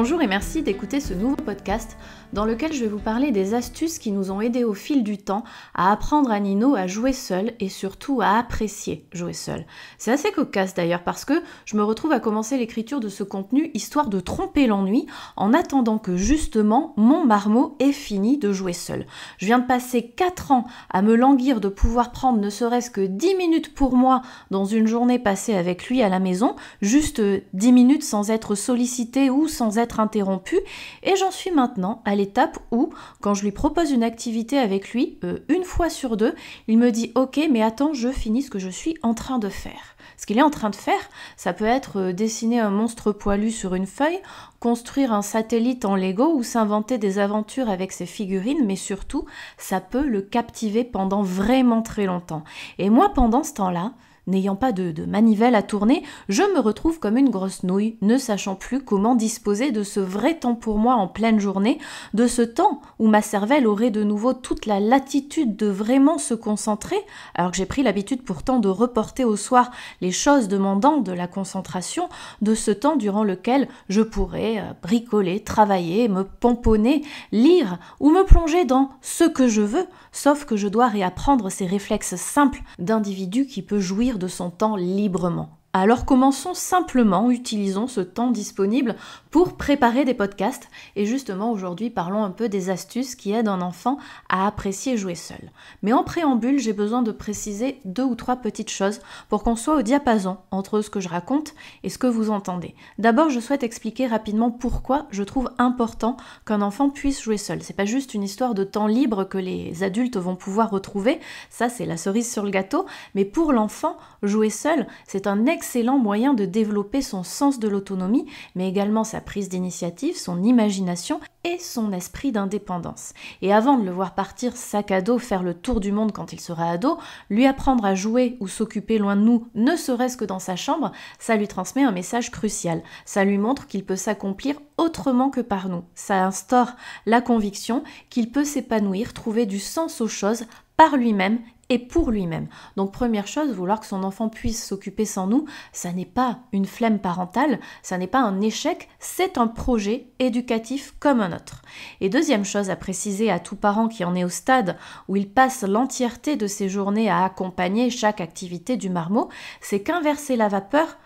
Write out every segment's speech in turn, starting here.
Bonjour et merci d'écouter ce nouveau podcast dans lequel je vais vous parler des astuces qui nous ont aidés au fil du temps à apprendre à Nino à jouer seul et surtout à apprécier jouer seul. C'est assez cocasse d'ailleurs parce que je me retrouve à commencer l'écriture de ce contenu histoire de tromper l'ennui en attendant que justement mon marmot ait fini de jouer seul. Je viens de passer 4 ans à me languir de pouvoir prendre ne serait-ce que 10 minutes pour moi dans une journée passée avec lui à la maison, juste 10 minutes sans être sollicité ou sans être interrompu et j'en suis maintenant à l'étape où, quand je lui propose une activité avec lui, euh, une fois sur deux, il me dit ok mais attends je finis ce que je suis en train de faire. Ce qu'il est en train de faire, ça peut être euh, dessiner un monstre poilu sur une feuille, construire un satellite en Lego ou s'inventer des aventures avec ses figurines, mais surtout, ça peut le captiver pendant vraiment très longtemps. Et moi, pendant ce temps-là, n'ayant pas de, manivelle à tourner, je me retrouve comme une grosse nouille, ne sachant plus comment disposer de ce vrai temps pour moi en pleine journée, de ce temps où ma cervelle aurait de nouveau toute la latitude de vraiment se concentrer, alors que j'ai pris l'habitude pourtant de reporter au soir les choses demandant de la concentration, de ce temps durant lequel je pourrais euh, bricoler, travailler, me pomponner, lire ou me plonger dans ce que je veux, sauf que je dois réapprendre ces réflexes simples d'individu qui peut jouir de son temps librement. Alors commençons simplement, utilisons ce temps disponible pour préparer des podcasts. Et justement, aujourd'hui, parlons un peu des astuces qui aident un enfant à apprécier jouer seul. Mais en préambule, j'ai besoin de préciser deux ou trois petites choses pour qu'on soit au diapason entre ce que je raconte et ce que vous entendez. D'abord, je souhaite expliquer rapidement pourquoi je trouve important qu'un enfant puisse jouer seul. C'est pas juste une histoire de temps libre que les adultes vont pouvoir retrouver, ça c'est la cerise sur le gâteau, mais pour l'enfant, jouer seul, c'est un excellent moyen de développer son sens de l'autonomie, mais également sa prise d'initiative, son imagination et son esprit d'indépendance. Et avant de le voir partir sac à dos faire le tour du monde quand il sera ado, lui apprendre à jouer ou s'occuper loin de nous, ne serait-ce que dans sa chambre, ça lui transmet un message crucial. Ça lui montre qu'il peut s'accomplir autrement que par nous. Ça instaure la conviction qu'il peut s'épanouir, trouver du sens aux choses par lui-même et pour lui-même. Donc première chose, vouloir que son enfant puisse s'occuper sans nous, ça n'est pas une flemme parentale, ça n'est pas un échec, c'est un projet éducatif comme un autre. Et deuxième chose à préciser à tout parent qui en est au stade où il passe l'entièreté de ses journées à accompagner chaque activité du marmot, c'est qu'inverser la vapeur,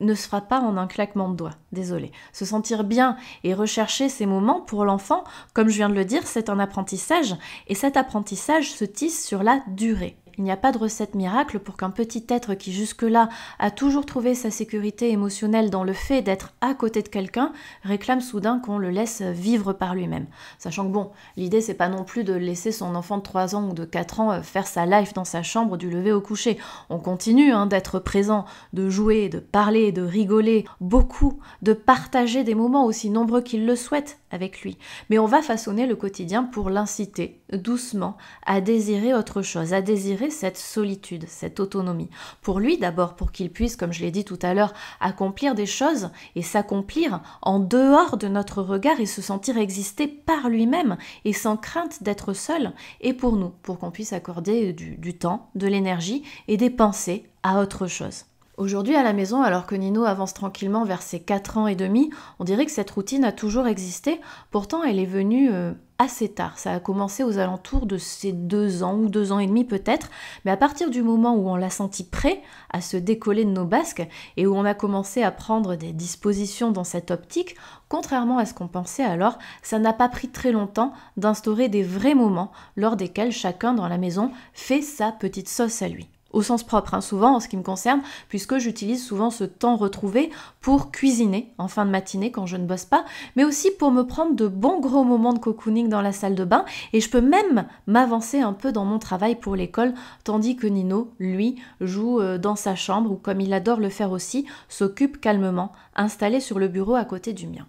ne se fera pas en un claquement de doigts, désolé. Se sentir bien et rechercher ces moments pour l'enfant, comme je viens de le dire, c'est un apprentissage et cet apprentissage se tisse sur la durée. Il n'y a pas de recette miracle pour qu'un petit être qui jusque-là a toujours trouvé sa sécurité émotionnelle dans le fait d'être à côté de quelqu'un réclame soudain qu'on le laisse vivre par lui-même. Sachant que bon, l'idée c'est pas non plus de laisser son enfant de 3 ans ou de 4 ans euh, faire sa life dans sa chambre du lever au coucher. On continue hein, d'être présent, de jouer, de parler, de rigoler, beaucoup, de partager des moments aussi nombreux qu'il le souhaite avec lui. Mais on va façonner le quotidien pour l'inciter doucement à désirer autre chose, à désirer cette solitude, cette autonomie. Pour lui d'abord, pour qu'il puisse, comme je l'ai dit tout à l'heure, accomplir des choses et s'accomplir en dehors de notre regard et se sentir exister par lui-même et sans crainte d'être seul. Et pour nous, pour qu'on puisse accorder du temps, de l'énergie et des pensées à autre chose. Aujourd'hui à la maison, alors que Nino avance tranquillement vers ses 4 ans et demi, on dirait que cette routine a toujours existé, pourtant elle est venue euh, assez tard. Ça a commencé aux alentours de ses 2 ans ou 2 ans et demi peut-être, mais à partir du moment où on l'a senti prêt à se décoller de nos basques et où on a commencé à prendre des dispositions dans cette optique, contrairement à ce qu'on pensait alors, ça n'a pas pris très longtemps d'instaurer des vrais moments lors desquels chacun dans la maison fait sa petite sauce à lui au sens propre, hein, souvent en ce qui me concerne, puisque j'utilise souvent ce temps retrouvé pour cuisiner en fin de matinée quand je ne bosse pas, mais aussi pour me prendre de bons gros moments de cocooning dans la salle de bain et je peux même m'avancer un peu dans mon travail pour l'école, tandis que Nino, lui, joue euh, dans sa chambre ou comme il adore le faire aussi, s'occupe calmement, installé sur le bureau à côté du mien.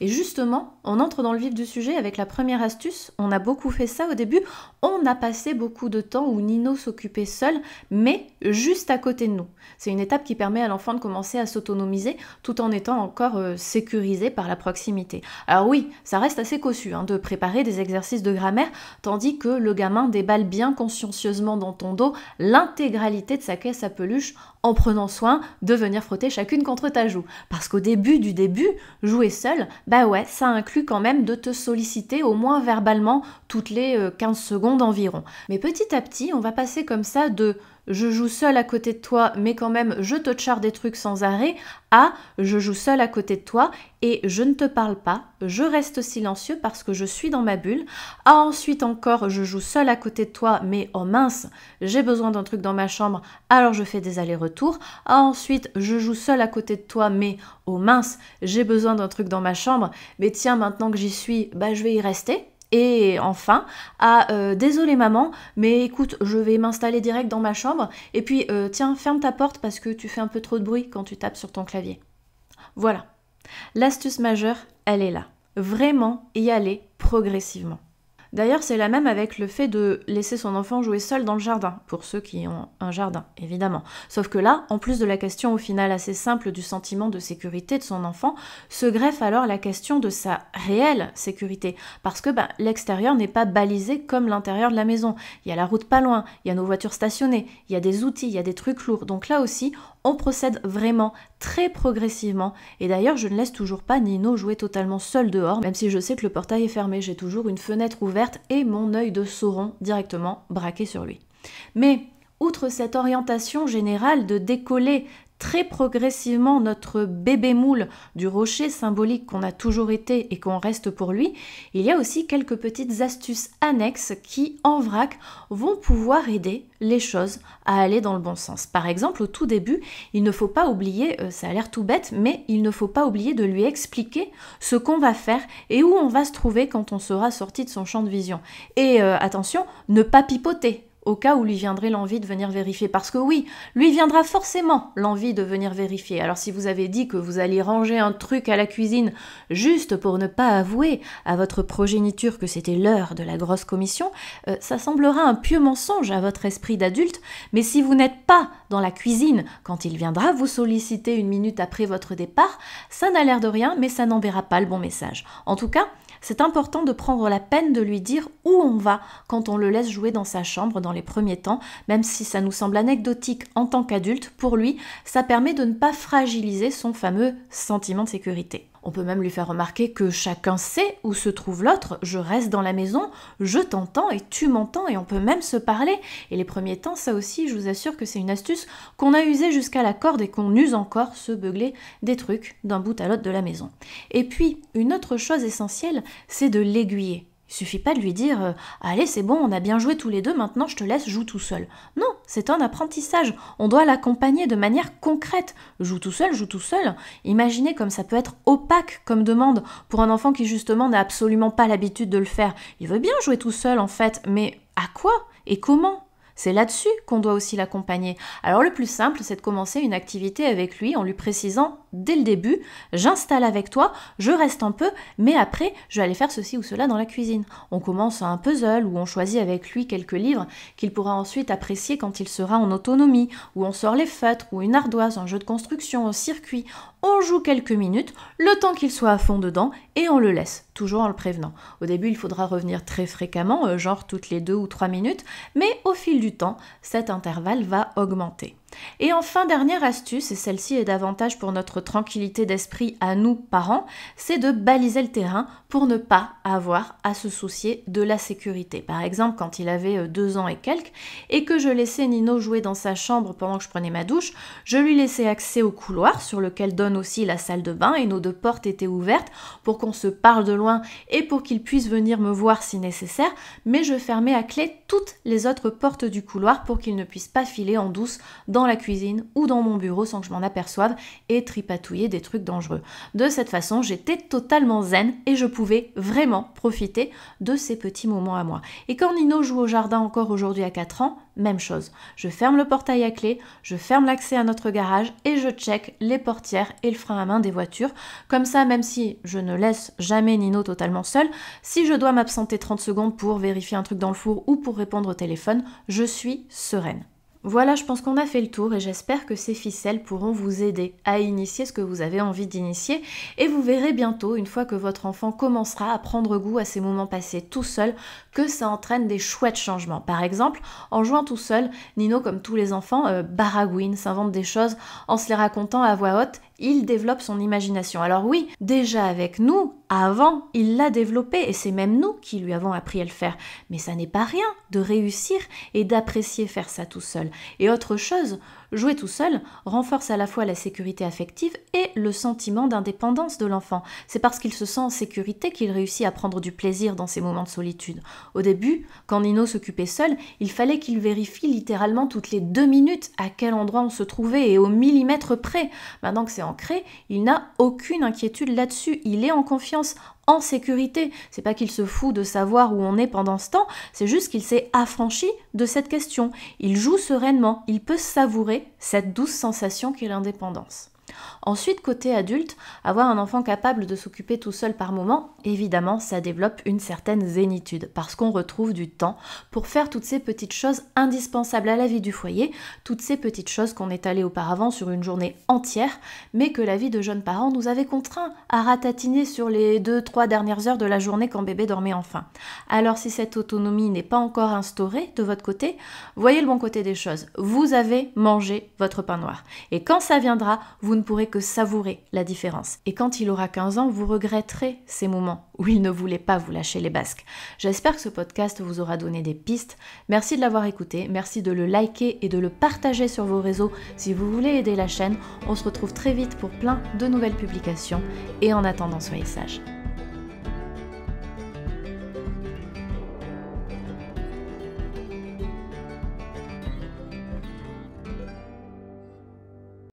Et justement, on entre dans le vif du sujet avec la première astuce. On a beaucoup fait ça au début. On a passé beaucoup de temps où Nino s'occupait seul, mais juste à côté de nous. C'est une étape qui permet à l'enfant de commencer à s'autonomiser tout en étant encore euh, sécurisé par la proximité. Alors oui, ça reste assez cossu hein, de préparer des exercices de grammaire, tandis que le gamin déballe bien consciencieusement dans ton dos l'intégralité de sa caisse à peluche en prenant soin de venir frotter chacune contre ta joue. Parce qu'au début du début, jouer seul, bah ouais, ça inclut quand même de te solliciter au moins verbalement toutes les 15 euh, secondes environ. Mais petit à petit, on va passer comme ça de je joue seul à côté de toi, mais quand même je te charre des trucs sans arrêt, Ah, je joue seul à côté de toi et je ne te parle pas, je reste silencieux parce que je suis dans ma bulle, Ah, ensuite encore je joue seul à côté de toi, mais oh mince, j'ai besoin d'un truc dans ma chambre, alors je fais des allers-retours, Ah, ensuite je joue seul à côté de toi, mais oh mince, j'ai besoin d'un truc dans ma chambre, mais tiens maintenant que j'y suis, bah je vais y rester. Et enfin, à euh, désolé maman, mais écoute, je vais m'installer direct dans ma chambre. Et puis, euh, tiens, ferme ta porte parce que tu fais un peu trop de bruit quand tu tapes sur ton clavier. Voilà. L'astuce majeure, elle est là. Vraiment y aller progressivement. D'ailleurs, c'est la même avec le fait de laisser son enfant jouer seul dans le jardin, pour ceux qui ont un jardin, évidemment. Sauf que là, en plus de la question au final assez simple du sentiment de sécurité de son enfant, se greffe alors la question de sa réelle sécurité, parce que bah, l'extérieur n'est pas balisé comme l'intérieur de la maison. Il y a la route pas loin, il y a nos voitures stationnées, il y a des outils, il y a des trucs lourds. Donc là aussi, on procède vraiment très progressivement. Et d'ailleurs, je ne laisse toujours pas Nino jouer totalement seul dehors, même si je sais que le portail est fermé, j'ai toujours une fenêtre ouverte et mon œil de Sauron directement braqué sur lui. Mais outre cette orientation générale de décoller très progressivement notre bébé moule du rocher symbolique qu'on a toujours été et qu'on reste pour lui, il y a aussi quelques petites astuces annexes qui, en vrac, vont pouvoir aider les choses à aller dans le bon sens. Par exemple, au tout début, il ne faut pas oublier, euh, ça a l'air tout bête, mais il ne faut pas oublier de lui expliquer ce qu'on va faire et où on va se trouver quand on sera sorti de son champ de vision. Et euh, attention, ne pas pipoter au cas où lui viendrait l'envie de venir vérifier. Parce que oui, lui viendra forcément l'envie de venir vérifier. Alors si vous avez dit que vous alliez ranger un truc à la cuisine juste pour ne pas avouer à votre progéniture que c'était l'heure de la grosse commission, euh, ça semblera un pieux mensonge à votre esprit d'adulte, mais si vous n'êtes pas dans la cuisine quand il viendra vous solliciter une minute après votre départ, ça n'a l'air de rien, mais ça n'enverra pas le bon message. En tout cas, c'est important de prendre la peine de lui dire où on va quand on le laisse jouer dans sa chambre, dans les premiers temps, même si ça nous semble anecdotique en tant qu'adulte, pour lui, ça permet de ne pas fragiliser son fameux sentiment de sécurité. On peut même lui faire remarquer que chacun sait où se trouve l'autre, je reste dans la maison, je t'entends et tu m'entends et on peut même se parler. Et les premiers temps, ça aussi, je vous assure que c'est une astuce qu'on a usée jusqu'à la corde et qu'on use encore, se beugler des trucs d'un bout à l'autre de la maison. Et puis, une autre chose essentielle, c'est de l'aiguiller. Il suffit pas de lui dire euh, Allez, c'est bon, on a bien joué tous les deux, maintenant je te laisse, joue tout seul. Non, c'est un apprentissage. On doit l'accompagner de manière concrète. Joue tout seul, joue tout seul. Imaginez comme ça peut être opaque comme demande pour un enfant qui justement n'a absolument pas l'habitude de le faire. Il veut bien jouer tout seul en fait, mais à quoi et comment c'est là-dessus qu'on doit aussi l'accompagner. Alors le plus simple, c'est de commencer une activité avec lui en lui précisant dès le début, j'installe avec toi, je reste un peu, mais après, je vais aller faire ceci ou cela dans la cuisine. On commence un puzzle où on choisit avec lui quelques livres qu'il pourra ensuite apprécier quand il sera en autonomie, où on sort les feutres, ou une ardoise, un jeu de construction, un circuit on joue quelques minutes, le temps qu'il soit à fond dedans, et on le laisse, toujours en le prévenant. Au début, il faudra revenir très fréquemment, euh, genre toutes les deux ou trois minutes, mais au fil du temps, cet intervalle va augmenter. Et enfin, dernière astuce, et celle-ci est davantage pour notre tranquillité d'esprit à nous, parents, c'est de baliser le terrain pour ne pas avoir à se soucier de la sécurité. Par exemple, quand il avait euh, deux ans et quelques, et que je laissais Nino jouer dans sa chambre pendant que je prenais ma douche, je lui laissais accès au couloir sur lequel donne aussi la salle de bain et nos deux portes étaient ouvertes pour qu'on se parle de loin et pour qu'il puisse venir me voir si nécessaire, mais je fermais à clé toutes les autres portes du couloir pour qu'il ne puisse pas filer en douce dans la cuisine ou dans mon bureau sans que je m'en aperçoive et tripatouiller des trucs dangereux. De cette façon, j'étais totalement zen et je pouvais vraiment profiter de ces petits moments à moi. Et quand Nino joue au jardin encore aujourd'hui à 4 ans, même chose. Je ferme le portail à clé, je ferme l'accès à notre garage et je check les portières et le frein à main des voitures. Comme ça, même si je ne laisse jamais Nino totalement seul, si je dois m'absenter 30 secondes pour vérifier un truc dans le four ou pour répondre au téléphone, je suis sereine. Voilà, je pense qu'on a fait le tour et j'espère que ces ficelles pourront vous aider à initier ce que vous avez envie d'initier et vous verrez bientôt, une fois que votre enfant commencera à prendre goût à ces moments passés tout seul, que ça entraîne des chouettes changements. Par exemple, en jouant tout seul, Nino, comme tous les enfants, euh, baragouine, s'invente des choses en se les racontant à voix haute il développe son imagination. Alors oui, déjà avec nous, avant, il l'a développé et c'est même nous qui lui avons appris à le faire. Mais ça n'est pas rien de réussir et d'apprécier faire ça tout seul. Et autre chose, Jouer tout seul renforce à la fois la sécurité affective et le sentiment d'indépendance de l'enfant. C'est parce qu'il se sent en sécurité qu'il réussit à prendre du plaisir dans ses moments de solitude. Au début, quand Nino s'occupait seul, il fallait qu'il vérifie littéralement toutes les deux minutes à quel endroit on se trouvait et au millimètre près. Maintenant que c'est ancré, il n'a aucune inquiétude là-dessus. Il est en confiance en sécurité. C'est pas qu'il se fout de savoir où on est pendant ce temps, c'est juste qu'il s'est affranchi de cette question. Il joue sereinement, il peut savourer cette douce sensation qu'est l'indépendance. Ensuite, côté adulte, avoir un enfant capable de s'occuper tout seul par moment, évidemment, ça développe une certaine zénitude, parce qu'on retrouve du temps pour faire toutes ces petites choses indispensables à la vie du foyer, toutes ces petites choses qu'on est allé auparavant sur une journée entière, mais que la vie de jeunes parents nous avait contraints à ratatiner sur les 2-3 dernières heures de la journée quand bébé dormait enfin. Alors si cette autonomie n'est pas encore instaurée de votre côté, voyez le bon côté des choses. Vous avez mangé votre pain noir. Et quand ça viendra, vous ne pourrez que savourer la différence. Et quand il aura 15 ans, vous regretterez ces moments où il ne voulait pas vous lâcher les basques. J'espère que ce podcast vous aura donné des pistes. Merci de l'avoir écouté, merci de le liker et de le partager sur vos réseaux si vous voulez aider la chaîne. On se retrouve très vite pour plein de nouvelles publications et en attendant, soyez sages.